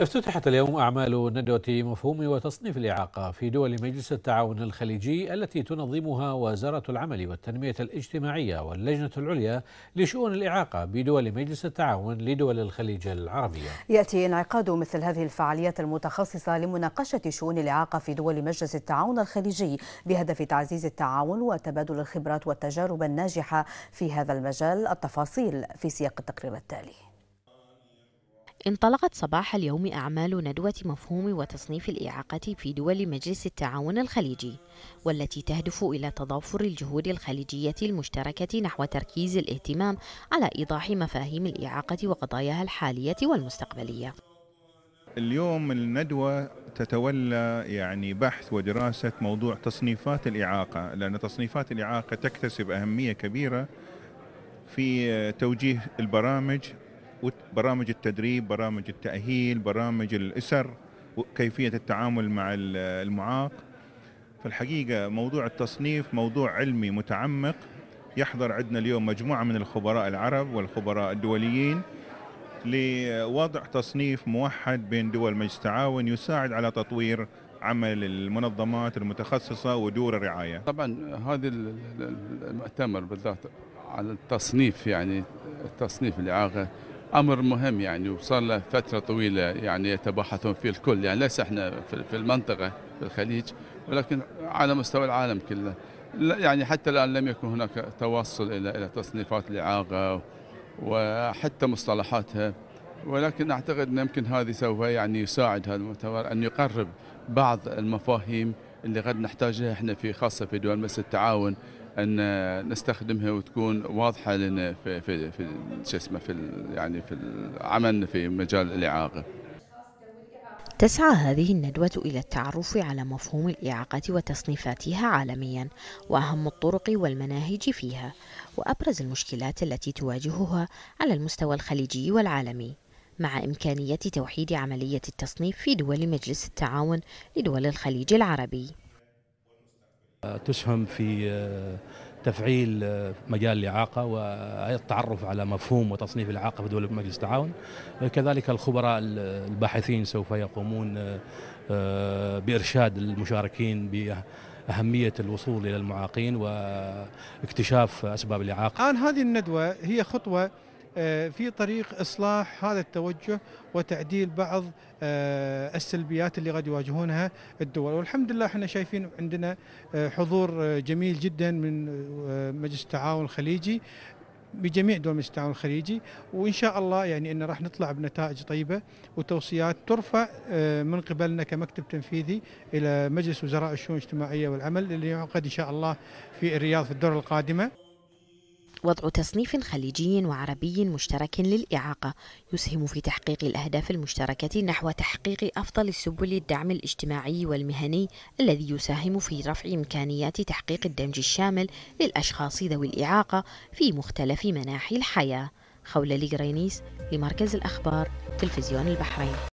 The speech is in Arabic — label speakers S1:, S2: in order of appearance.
S1: افتتحت اليوم أعمال ندوة مفهوم وتصنيف الإعاقة في دول مجلس التعاون الخليجي التي تنظمها وزارة العمل والتنمية الاجتماعية واللجنة العليا لشؤون الإعاقة بدول مجلس التعاون لدول الخليج العربية
S2: يأتي انعقاد مثل هذه الفعاليات المتخصصة لمناقشة شؤون الإعاقة في دول مجلس التعاون الخليجي بهدف تعزيز التعاون وتبادل الخبرات والتجارب الناجحة في هذا المجال التفاصيل في سياق التقرير التالي انطلقت صباح اليوم أعمال ندوة مفهوم وتصنيف الإعاقة في دول مجلس التعاون الخليجي، والتي تهدف إلى تضافر الجهود الخليجية المشتركة نحو تركيز الاهتمام على إيضاح مفاهيم الإعاقة وقضاياها الحالية والمستقبلية.
S3: اليوم الندوة تتولى يعني بحث ودراسة موضوع تصنيفات الإعاقة، لأن تصنيفات الإعاقة تكتسب أهمية كبيرة في توجيه البرامج برامج التدريب برامج التأهيل برامج الأسر وكيفية التعامل مع المعاق فالحقيقة موضوع التصنيف موضوع علمي متعمق يحضر عندنا اليوم مجموعة من الخبراء العرب والخبراء الدوليين لوضع تصنيف موحد بين دول مجلس التعاون يساعد على تطوير عمل المنظمات المتخصصة ودور الرعاية طبعا هذا المؤتمر
S4: بالذات على التصنيف يعني التصنيف الإعاقة امر مهم يعني وصار له فتره طويله يعني يتباحثون فيه الكل يعني ليس احنا في المنطقه في الخليج ولكن على مستوى العالم كله يعني حتى الان لم يكن هناك توصل الى الى تصنيفات الاعاقه وحتى مصطلحاتها ولكن اعتقد ان يمكن هذه سوف يعني يساعد هذا المؤتمر ان يقرب بعض المفاهيم اللي قد نحتاجها احنا في خاصه في دول مثل التعاون ان نستخدمها وتكون واضحه لنا في في في شو اسمه في يعني في العمل في مجال الاعاقه.
S2: تسعى هذه الندوة إلى التعرف على مفهوم الإعاقة وتصنيفاتها عالميا وأهم الطرق والمناهج فيها وأبرز المشكلات التي تواجهها على المستوى الخليجي والعالمي مع إمكانية توحيد عملية التصنيف في دول مجلس التعاون لدول الخليج العربي
S5: تسهم في آه، تفعيل آه، مجال الإعاقة والتعرف على مفهوم وتصنيف الإعاقة في دول مجلس التعاون كذلك الخبراء الباحثين سوف يقومون آه، بإرشاد المشاركين بأهمية الوصول إلى المعاقين واكتشاف أسباب الإعاقة
S1: الآن هذه الندوة هي خطوة آه، في طريق إصلاح هذا التوجه وتعديل بعض آه، السلبيات اللي قد يواجهونها الدول والحمد لله احنا شايفين عندنا آه، حضور جميل جدا من مجلس التعاون الخليجي بجميع دول مجلس التعاون الخليجي وان شاء الله يعني ان راح نطلع بنتائج طيبه وتوصيات ترفع من قبلنا كمكتب تنفيذي الى مجلس وزراء الشؤون الاجتماعيه والعمل اللي يعقد ان شاء الله في الرياض في الدوره القادمه وضع تصنيف خليجي وعربي مشترك للإعاقة
S2: يسهم في تحقيق الأهداف المشتركة نحو تحقيق أفضل سبل الدعم الاجتماعي والمهني الذي يساهم في رفع إمكانيات تحقيق الدمج الشامل للأشخاص ذوي الإعاقة في مختلف مناحي الحياة خولة لجرينيس لمركز الأخبار تلفزيون البحرين